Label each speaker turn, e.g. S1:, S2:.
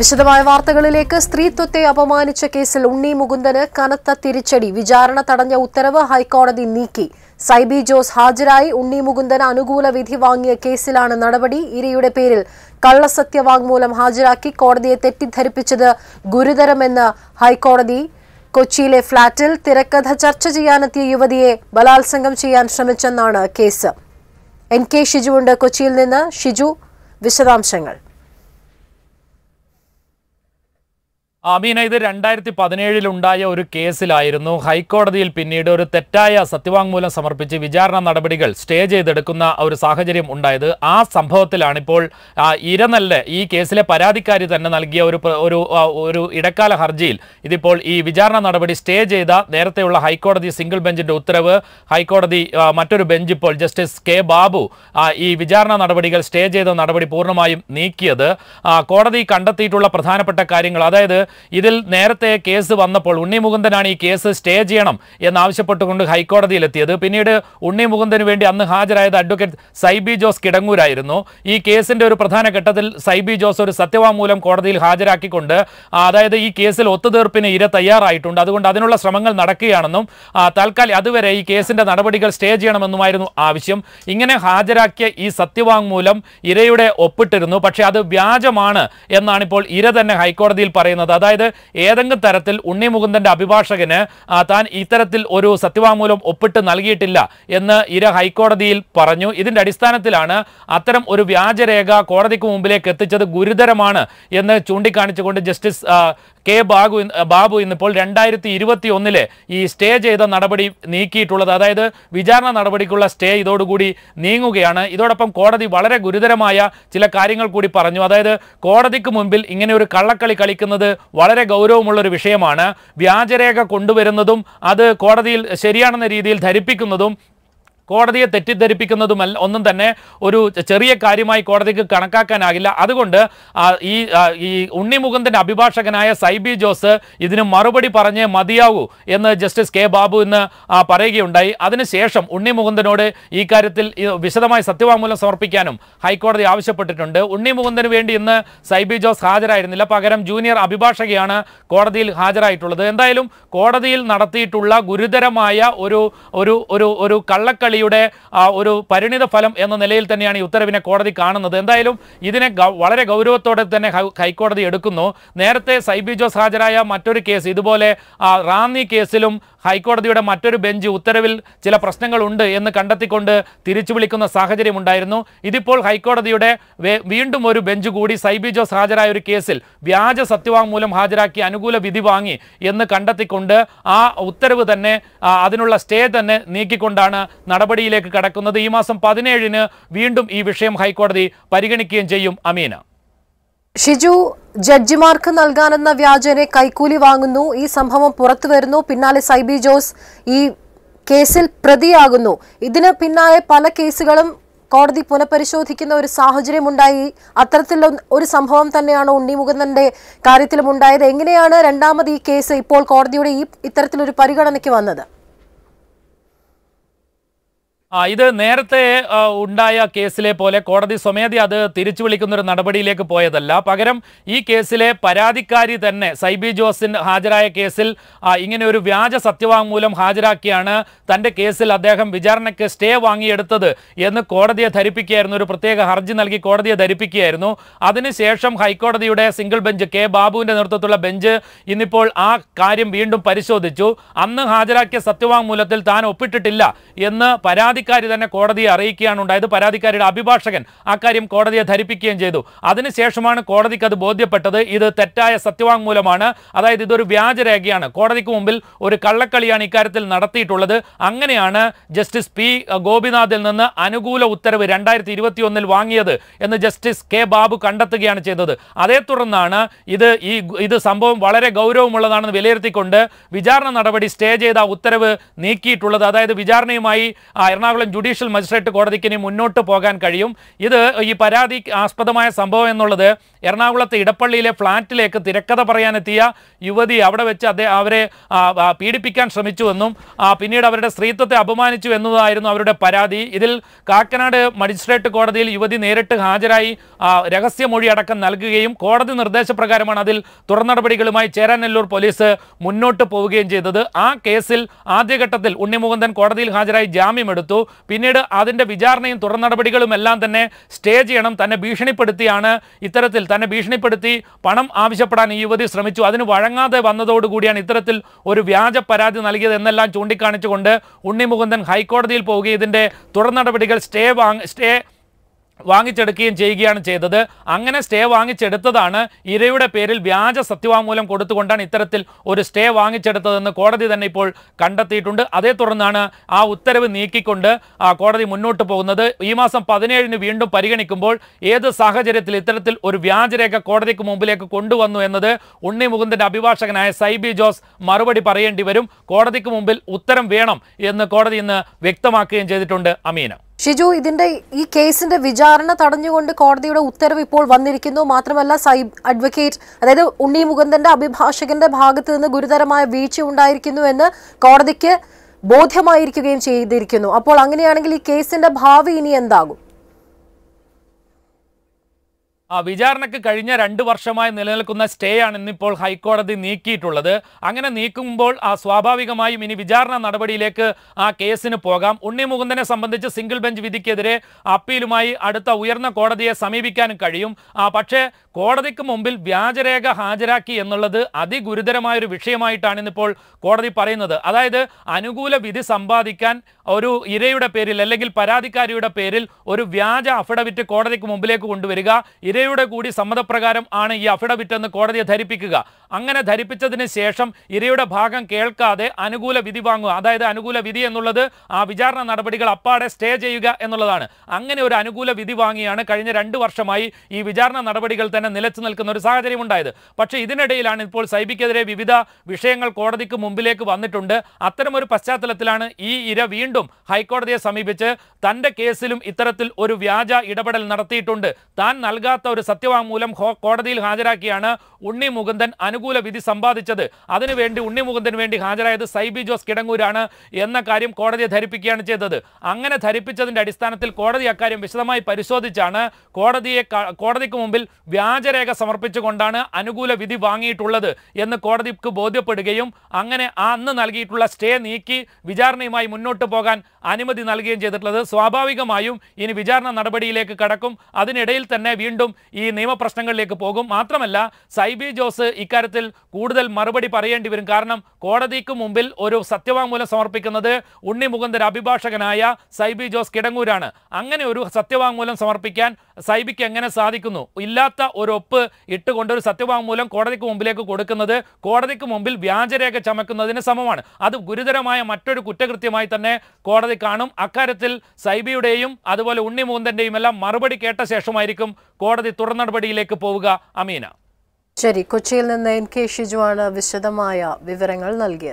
S1: വിശദമായ വാർത്തകളിലേക്ക് സ്ത്രീത്വത്തെ അപമാനിച്ച കേസിൽ ഉണ്ണി മുകുന്ദന് കനത്ത തിരിച്ചടി വിചാരണ തടഞ്ഞ ഉത്തരവ് ഹൈക്കോടതി നീക്കി സൈബി ജോസ് ഹാജരായി ഉണ്ണി മുകുന്ദൻ അനുകൂല വിധി വാങ്ങിയ കേസിലാണ് നടപടി ഇരയുടെ പേരിൽ കള്ളസത്യവാങ്മൂലം ഹാജരാക്കി കോടതിയെ തെറ്റിദ്ധരിപ്പിച്ചത് ഗുരുതരമെന്ന് ഹൈക്കോടതി കൊച്ചിയിലെ ഫ്ളാറ്റിൽ തിരക്കഥ ചർച്ച ചെയ്യാനെത്തിയ യുവതിയെ ബലാത്സംഗം ചെയ്യാൻ ശ്രമിച്ചെന്നാണ് കേസ് എൻ കെ ഷിജുവുണ്ട് കൊച്ചിയിൽ നിന്ന് ഷിജു വിശദാംശങ്ങൾ
S2: അമീന ഇത് രണ്ടായിരത്തി പതിനേഴിലുണ്ടായ ഒരു കേസിലായിരുന്നു ഹൈക്കോടതിയിൽ പിന്നീട് ഒരു തെറ്റായ സത്യവാങ്മൂലം സമർപ്പിച്ച് വിചാരണ നടപടികൾ സ്റ്റേ ചെയ്തെടുക്കുന്ന ഒരു സാഹചര്യം ഉണ്ടായത് ആ സംഭവത്തിലാണിപ്പോൾ ഇരനല്ല ഈ കേസിലെ പരാതിക്കാരി തന്നെ നൽകിയ ഒരു ഒരു ഒരു ഇടക്കാല ഹർജിയിൽ ഇതിപ്പോൾ ഈ വിചാരണ നടപടി സ്റ്റേ ചെയ്ത നേരത്തെയുള്ള ഹൈക്കോടതി സിംഗിൾ ബെഞ്ചിന്റെ ഉത്തരവ് ഹൈക്കോടതി മറ്റൊരു ബെഞ്ച് ഇപ്പോൾ ജസ്റ്റിസ് കെ ബാബു ഈ വിചാരണ നടപടികൾ സ്റ്റേ ചെയ്ത നടപടി പൂർണ്ണമായും നീക്കിയത് കോടതി കണ്ടെത്തിയിട്ടുള്ള പ്രധാനപ്പെട്ട കാര്യങ്ങൾ അതായത് ഇതിൽ നേരത്തെ കേസ് വന്നപ്പോൾ ഉണ്ണി മുകുന്ദനാണ് ഈ കേസ് സ്റ്റേ ചെയ്യണം എന്നാവശ്യപ്പെട്ടുകൊണ്ട് ഹൈക്കോടതിയിലെത്തിയത് പിന്നീട് ഉണ്ണി മുകുന്ദന് വേണ്ടി അന്ന് ഹാജരായത് അഡ്വക്കേറ്റ് സൈബി ജോസ് കിടങ്ങൂരായിരുന്നു ഈ കേസിന്റെ ഒരു പ്രധാന ഘട്ടത്തിൽ സൈബി ജോസ് ഒരു സത്യവാങ്മൂലം കോടതിയിൽ ഹാജരാക്കിക്കൊണ്ട് അതായത് ഈ കേസിൽ ഒത്തുതീർപ്പിന് ഇര തയ്യാറായിട്ടുണ്ട് അതുകൊണ്ട് അതിനുള്ള ശ്രമങ്ങൾ നടക്കുകയാണെന്നും തൽക്കാലം അതുവരെ ഈ കേസിന്റെ നടപടികൾ സ്റ്റേ ചെയ്യണമെന്നുമായിരുന്നു ആവശ്യം ഇങ്ങനെ ഹാജരാക്കിയ ഈ സത്യവാങ്മൂലം ഇരയുടെ ഒപ്പിട്ടിരുന്നു പക്ഷേ അത് വ്യാജമാണ് എന്നാണ് ഇപ്പോൾ ഇര തന്നെ ഹൈക്കോടതിയിൽ പറയുന്നത് അതായത് ഏതെങ്കിലും തരത്തിൽ ഉണ്ണി മുകുന്ദന്റെ അഭിഭാഷകന് താൻ ഇത്തരത്തിൽ ഒരു സത്യവാങ്മൂലം ഒപ്പിട്ട് നൽകിയിട്ടില്ല എന്ന് ഇര ഹൈക്കോടതിയിൽ പറഞ്ഞു ഇതിന്റെ അടിസ്ഥാനത്തിലാണ് അത്തരം ഒരു വ്യാജരേഖ കോടതിക്ക് മുമ്പിലേക്ക് എത്തിച്ചത് ഗുരുതരമാണ് എന്ന് ചൂണ്ടിക്കാണിച്ചുകൊണ്ട് ജസ്റ്റിസ് കെ ബാബു ബാബു ഇന്നിപ്പോൾ രണ്ടായിരത്തി ഇരുപത്തി ഒന്നിലെ ഈ സ്റ്റേ ചെയ്ത നടപടി നീക്കിയിട്ടുള്ളത് അതായത് വിചാരണ നടപടിക്കുള്ള സ്റ്റേ ഇതോടുകൂടി നീങ്ങുകയാണ് ഇതോടൊപ്പം കോടതി വളരെ ഗുരുതരമായ ചില കാര്യങ്ങൾ കൂടി പറഞ്ഞു അതായത് കോടതിക്ക് മുമ്പിൽ ഇങ്ങനെ ഒരു കള്ളക്കളി കളിക്കുന്നത് വളരെ ഗൗരവമുള്ളൊരു വിഷയമാണ് വ്യാജരേഖ കൊണ്ടുവരുന്നതും അത് കോടതിയിൽ ശരിയാണെന്ന രീതിയിൽ ധരിപ്പിക്കുന്നതും കോടതിയെ തെറ്റിദ്ധരിപ്പിക്കുന്നതുമല്ല ഒന്നും തന്നെ ഒരു ചെറിയ കാര്യമായി കോടതിക്ക് കണക്കാക്കാനാകില്ല അതുകൊണ്ട് ഈ ഈ ഉണ്ണിമുകുന്ദൻ്റെ അഭിഭാഷകനായ സൈബി ജോസ് ഇതിന് മറുപടി പറഞ്ഞേ മതിയാവൂ എന്ന് ജസ്റ്റിസ് കെ ബാബു ഇന്ന് പറയുകയുണ്ടായി അതിനുശേഷം ഉണ്ണിമുകുന്ദനോട് ഈ കാര്യത്തിൽ വിശദമായി സത്യവാങ്മൂലം സമർപ്പിക്കാനും ഹൈക്കോടതി ആവശ്യപ്പെട്ടിട്ടുണ്ട് ഉണ്ണിമുകുന്ദന് വേണ്ടി ഇന്ന് സൈബി ജോസ് ഹാജരായിരുന്നില്ല പകരം ജൂനിയർ അഭിഭാഷകയാണ് കോടതിയിൽ ഹാജരായിട്ടുള്ളത് എന്തായാലും കോടതിയിൽ നടത്തിയിട്ടുള്ള ഗുരുതരമായ ഒരു ഒരു ഒരു ഒരു കള്ളക്കളി നടപടിയുടെ ഒരു പരിണിത ഫലം എന്ന നിലയിൽ തന്നെയാണ് ഈ ഉത്തരവിനെ കോടതി കാണുന്നത് എന്തായാലും ഇതിനെ വളരെ ഗൗരവത്തോടെ തന്നെ ഹൈക്കോടതി എടുക്കുന്നു നേരത്തെ സൈബി ജോസ് ഹാജരായ മറ്റൊരു കേസ് ഇതുപോലെ റാന്നി കേസിലും ഹൈക്കോടതിയുടെ മറ്റൊരു ബെഞ്ച് ഉത്തരവിൽ ചില പ്രശ്നങ്ങളുണ്ട് എന്ന് കണ്ടെത്തിക്കൊണ്ട് തിരിച്ചു വിളിക്കുന്ന സാഹചര്യം ഉണ്ടായിരുന്നു ഇതിപ്പോൾ ഹൈക്കോടതിയുടെ വീണ്ടും ഒരു ബെഞ്ച് കൂടി സൈബി ജോസ് ഹാജരായ ഒരു കേസിൽ വ്യാജ സത്യവാങ്മൂലം ഹാജരാക്കി അനുകൂല വിധി വാങ്ങി എന്ന് കണ്ടെത്തിക്കൊണ്ട് ആ ഉത്തരവ് തന്നെ അതിനുള്ള സ്റ്റേ തന്നെ നീക്കിക്കൊണ്ടാണ് നടപടിയിലേക്ക് കടക്കുന്നത് ഈ മാസം പതിനേഴിന് വീണ്ടും ഈ വിഷയം ഹൈക്കോടതി പരിഗണിക്കുകയും ചെയ്യും അമീന
S1: ഷിജു ജഡ്ജിമാർക്ക് നൽകാനെന്ന വ്യാജനെ കൈക്കൂലി വാങ്ങുന്നു ഈ സംഭവം പുറത്തു വരുന്നു പിന്നാലെ സൈബി ജോസ് ഈ കേസിൽ പ്രതിയാകുന്നു ഇതിന് പിന്നാലെ പല കേസുകളും കോടതി പുനഃപരിശോധിക്കുന്ന ഒരു സാഹചര്യം ഉണ്ടായി അത്തരത്തിലുള്ള ഒരു സംഭവം തന്നെയാണ് ഉണ്ണി മുകുന്ദന്റെ കാര്യത്തിലും ഉണ്ടായത് എങ്ങനെയാണ് രണ്ടാമത് ഈ കേസ് ഇപ്പോൾ കോടതിയുടെ ഈ ഇത്തരത്തിലൊരു പരിഗണനയ്ക്ക് വന്നത്
S2: ഇത് നേരത്തെ ഉണ്ടായ കേസിലെ പോലെ കോടതി സ്വമേധി അത് തിരിച്ചു വിളിക്കുന്ന ഒരു നടപടിയിലേക്ക് പോയതല്ല പകരം ഈ കേസിലെ പരാതിക്കാരി തന്നെ സൈബി ജോസിൻ ഹാജരായ കേസിൽ ഇങ്ങനെ ഒരു വ്യാജ സത്യവാങ്മൂലം ഹാജരാക്കിയാണ് തൻ്റെ കേസിൽ അദ്ദേഹം വിചാരണയ്ക്ക് സ്റ്റേ വാങ്ങിയെടുത്തത് എന്ന് കോടതിയെ ധരിപ്പിക്കുകയായിരുന്നു ഒരു പ്രത്യേക ഹർജി നൽകി കോടതിയെ ധരിപ്പിക്കുകയായിരുന്നു അതിനുശേഷം ഹൈക്കോടതിയുടെ സിംഗിൾ ബെഞ്ച് കെ ബാബുവിൻ്റെ നേതൃത്വത്തിലുള്ള ബെഞ്ച് ഇന്നിപ്പോൾ ആ കാര്യം വീണ്ടും പരിശോധിച്ചു അന്ന് ഹാജരാക്കിയ സത്യവാങ്മൂലത്തിൽ താൻ ഒപ്പിട്ടിട്ടില്ല എന്ന് പരാതി പരാതിക്കാരി തന്നെ കോടതിയെ അറിയിക്കുകയാണ് ഉണ്ടായത് പരാതിക്കാരിയുടെ അഭിഭാഷകൻ അക്കാര്യം കോടതിയെ ധരിപ്പിക്കുകയും ചെയ്തു അതിനുശേഷമാണ് കോടതിക്ക് അത് ബോധ്യപ്പെട്ടത് ഇത് തെറ്റായ സത്യവാങ്മൂലമാണ് അതായത് ഇതൊരു വ്യാജരേഖയാണ് കോടതിക്ക് മുമ്പിൽ ഒരു കള്ളക്കളിയാണ് ഇക്കാര്യത്തിൽ നടത്തിയിട്ടുള്ളത് അങ്ങനെയാണ് ജസ്റ്റിസ് പി ഗോപിനാഥിൽ നിന്ന് അനുകൂല ഉത്തരവ് രണ്ടായിരത്തി ഇരുപത്തിയൊന്നിൽ വാങ്ങിയത് എന്ന് ജസ്റ്റിസ് കെ ബാബു കണ്ടെത്തുകയാണ് ചെയ്തത് അതേ തുടർന്നാണ് ഇത് ഈ ഇത് സംഭവം വളരെ ഗൗരവമുള്ളതാണെന്ന് വിലയിരുത്തിക്കൊണ്ട് വിചാരണ നടപടി സ്റ്റേ ചെയ്ത ഉത്തരവ് നീക്കിയിട്ടുള്ളത് അതായത് വിചാരണയുമായി എറണാകുളം എറണാകുളം ജുഡീഷ്യൽ മജിസ്ട്രേറ്റ് കോടതിക്ക് ഇനി മുന്നോട്ട് പോകാൻ കഴിയും ഇത് ഈ പരാതി ആസ്പദമായ സംഭവം എന്നുള്ളത് എറണാകുളത്തെ ഇടപ്പള്ളിയിലെ ഫ്ളാറ്റിലേക്ക് തിരക്കഥ പറയാനെത്തിയ യുവതി അവിടെ വെച്ച് അദ്ദേഹം അവരെ പീഡിപ്പിക്കാൻ ശ്രമിച്ചുവെന്നും പിന്നീട് അവരുടെ സ്ത്രീത്വത്തെ അപമാനിച്ചു എന്നതായിരുന്നു അവരുടെ പരാതി ഇതിൽ കാക്കനാട് മജിസ്ട്രേറ്റ് കോടതിയിൽ യുവതി നേരിട്ട് ഹാജരായി രഹസ്യമൊഴി അടക്കം നൽകുകയും കോടതി നിർദ്ദേശപ്രകാരമാണ് അതിൽ തുടർ നടപടികളുമായി ചേരാനെല്ലൂർ പോലീസ് മുന്നോട്ട് പോവുകയും ചെയ്തത് ആ കേസിൽ ആദ്യഘട്ടത്തിൽ ഉണ്ണിമുകുന്ദൻ കോടതിയിൽ ഹാജരായി ജാമ്യമെടുത്തു ചെയ്തു പിന്നീട് അതിൻ്റെ വിചാരണയും തുടർ നടപടികളും എല്ലാം തന്നെ സ്റ്റേ ചെയ്യണം തന്നെ ഭീഷണിപ്പെടുത്തിയാണ് ഇത്തരത്തിൽ തന്നെ ഭീഷണിപ്പെടുത്തി പണം ആവശ്യപ്പെടാൻ ഈ യുവതി ശ്രമിച്ചു അതിന് വഴങ്ങാതെ വന്നതോടുകൂടിയാണ് ഇത്തരത്തിൽ ഒരു വ്യാജ പരാതി നൽകിയത് എന്നെല്ലാം ചൂണ്ടിക്കാണിച്ചുകൊണ്ട് ഉണ്ണിമുകുന്ദൻ ഹൈക്കോടതിയിൽ പോവുകയും ഇതിൻ്റെ തുടർ നടപടികൾ സ്റ്റേ വാങ് സ്റ്റേ വാങ്ങിച്ചെടുക്കുകയും ചെയ്യുകയാണ് ചെയ്തത് അങ്ങനെ സ്റ്റേ വാങ്ങിച്ചെടുത്തതാണ് ഇരയുടെ പേരിൽ വ്യാജ സത്യവാങ്മൂലം കൊടുത്തുകൊണ്ടാണ് ഇത്തരത്തിൽ ഒരു സ്റ്റേ വാങ്ങിച്ചെടുത്തതെന്ന് കോടതി തന്നെ ഇപ്പോൾ കണ്ടെത്തിയിട്ടുണ്ട് അതേ തുടർന്നാണ് ആ ഉത്തരവ് നീക്കിക്കൊണ്ട് കോടതി മുന്നോട്ട് പോകുന്നത് ഈ മാസം പതിനേഴിന് വീണ്ടും പരിഗണിക്കുമ്പോൾ ഏത് സാഹചര്യത്തിൽ ഇത്തരത്തിൽ ഒരു വ്യാജരേഖ കോടതിക്ക് മുമ്പിലേക്ക് കൊണ്ടുവന്നു എന്നത് ഉണ്ണി മുകുന്ദൻ്റെ അഭിഭാഷകനായ സൈബി ജോസ് മറുപടി പറയേണ്ടി വരും കോടതിക്ക് മുമ്പിൽ ഉത്തരം വേണം എന്ന് കോടതി ഇന്ന് വ്യക്തമാക്കുകയും ചെയ്തിട്ടുണ്ട് അമീന
S1: ഷിജു ഇതിന്റെ ഈ കേസിന്റെ വിചാരണ തടഞ്ഞുകൊണ്ട് കോടതിയുടെ ഉത്തരവ് ഇപ്പോൾ വന്നിരിക്കുന്നു മാത്രമല്ല സൈബ് അഡ്വക്കേറ്റ് അതായത് ഉണ്ണി മുകുന്ദന്റെ അഭിഭാഷകന്റെ ഭാഗത്ത് നിന്ന് ഗുരുതരമായ വീഴ്ച ഉണ്ടായിരിക്കുന്നു എന്ന് കോടതിക്ക് ബോധ്യമായിരിക്കുകയും ചെയ്തിരിക്കുന്നു അപ്പോൾ അങ്ങനെയാണെങ്കിൽ ഈ കേസിന്റെ ഭാവി ഇനി എന്താകും
S2: ആ വിചാരണയ്ക്ക് കഴിഞ്ഞ രണ്ട് വർഷമായി നിലനിൽക്കുന്ന സ്റ്റേ ആണ് ഇന്നിപ്പോൾ ഹൈക്കോടതി നീക്കിയിട്ടുള്ളത് അങ്ങനെ നീക്കുമ്പോൾ ആ സ്വാഭാവികമായും ഇനി വിചാരണ നടപടിയിലേക്ക് ആ കേസിന് പോകാം ഉണ്ണി മുകുന്ദനെ സംബന്ധിച്ച് സിംഗിൾ ബെഞ്ച് വിധിക്കെതിരെ അപ്പീലുമായി അടുത്ത ഉയർന്ന കോടതിയെ സമീപിക്കാനും കഴിയും പക്ഷേ കോടതിക്ക് മുമ്പിൽ വ്യാജരേഖ ഹാജരാക്കി എന്നുള്ളത് അതിഗുരുതരമായ ഒരു വിഷയമായിട്ടാണ് ഇന്നിപ്പോൾ കോടതി പറയുന്നത് അതായത് അനുകൂല വിധി സമ്പാദിക്കാൻ ഒരു ഇരയുടെ പേരിൽ അല്ലെങ്കിൽ പരാതിക്കാരിയുടെ പേരിൽ ഒരു വ്യാജ അഫിഡവിറ്റ് കോടതിക്ക് മുമ്പിലേക്ക് കൊണ്ടുവരിക ഇരയുടെ കൂടി സമ്മതപ്രകാരം ആണ് ഈ അഫിഡവിറ്റ് എന്ന് കോടതിയെ ധരിപ്പിക്കുക അങ്ങനെ ധരിപ്പിച്ചതിന് ശേഷം ഇരയുടെ ഭാഗം കേൾക്കാതെ അനുകൂല വിധി വാങ്ങുക അതായത് അനുകൂല വിധി എന്നുള്ളത് ആ വിചാരണ നടപടികൾ അപ്പാടെ സ്റ്റേ ചെയ്യുക എന്നുള്ളതാണ് അങ്ങനെ ഒരു അനുകൂല വിധി വാങ്ങിയാണ് കഴിഞ്ഞ രണ്ട് വർഷമായി ഈ വിചാരണ നടപടികൾ തന്നെ നിലച്ചു നിൽക്കുന്ന ഒരു സാഹചര്യം ഉണ്ടായത് പക്ഷേ ഇതിനിടയിലാണ് ഇപ്പോൾ സൈബിക്കെതിരെ വിവിധ വിഷയങ്ങൾ കോടതിക്ക് മുമ്പിലേക്ക് വന്നിട്ടുണ്ട് അത്തരമൊരു പശ്ചാത്തലത്തിലാണ് ഈ ഇര വീണ്ടും ഹൈക്കോടതിയെ സമീപിച്ച് തൻ്റെ കേസിലും ഇത്തരത്തിൽ ഒരു വ്യാജ ഇടപെടൽ നടത്തിയിട്ടുണ്ട് താൻ നൽകാത്ത ഒരു സത്യവാങ്മൂലം കോടതിയിൽ ഹാജരാക്കിയാണ് ഉണ്ണി മുകുന്ദൻ അനുകൂല വിധി സമ്പാദിച്ചത് അതിനുവേണ്ടി ഉണ്ണി മുകുന്ദന് വേണ്ടി ഹാജരായത് സൈബി ജോസ് കിടങ്ങൂരാണ് എന്ന കാര്യം കോടതിയെ ധരിപ്പിക്കുകയാണ് ചെയ്തത് അങ്ങനെ ധരിപ്പിച്ചതിൻ്റെ അടിസ്ഥാനത്തിൽ കോടതി അക്കാര്യം വിശദമായി പരിശോധിച്ചാണ് കോടതിയെ കോടതിക്ക് മുമ്പിൽ വ്യാജ വ്യാജരേഖ സമർപ്പിച്ചുകൊണ്ടാണ് അനുകൂല വിധി വാങ്ങിയിട്ടുള്ളത് എന്ന് കോടതിക്ക് ബോധ്യപ്പെടുകയും അങ്ങനെ അന്ന് നൽകിയിട്ടുള്ള സ്റ്റേ നീക്കി വിചാരണയുമായി മുന്നോട്ട് പോകാൻ അനുമതി നൽകുകയും ചെയ്തിട്ടുള്ളത് സ്വാഭാവികമായും ഇനി വിചാരണ നടപടിയിലേക്ക് കടക്കും അതിനിടയിൽ തന്നെ വീണ്ടും ഈ നിയമപ്രശ്നങ്ങളിലേക്ക് പോകും മാത്രമല്ല സൈബി ജോസ് ഇക്കാര്യത്തിൽ കൂടുതൽ മറുപടി പറയേണ്ടി വരും കാരണം കോടതിക്ക് മുമ്പിൽ ഒരു സത്യവാങ്മൂലം സമർപ്പിക്കുന്നത് ഉണ്ണി മുകുന്ദര അഭിഭാഷകനായ സൈബി ജോസ് കിടങ്ങൂരാണ് അങ്ങനെ ഒരു സത്യവാങ്മൂലം സമർപ്പിക്കാൻ സൈബിക്ക് എങ്ങനെ സാധിക്കുന്നു ഇല്ലാത്ത ഒരു ഒപ്പ് ഇട്ടുകൊണ്ട് ഒരു സത്യവാങ്മൂലം കോടതിക്ക് മുമ്പിലേക്ക് കൊടുക്കുന്നത് കോടതിക്ക് മുമ്പിൽ വ്യാജരേഖ ചമക്കുന്നതിന് സമമാണ് അത് ഗുരുതരമായ മറ്റൊരു കുറ്റകൃത്യമായി തന്നെ കോടതി കാണും അക്കാര്യത്തിൽ സൈബിയുടെയും അതുപോലെ ഉണ്ണി എല്ലാം മറുപടി കേട്ട ശേഷമായിരിക്കും കോടതി തുടർ നടപടിയിലേക്ക് പോവുക അമീന
S1: ശരി കൊച്ചിയിൽ നിന്ന് എൻ കെ ഷിജുവാണ് വിശദമായ വിവരങ്ങൾ നൽകിയത്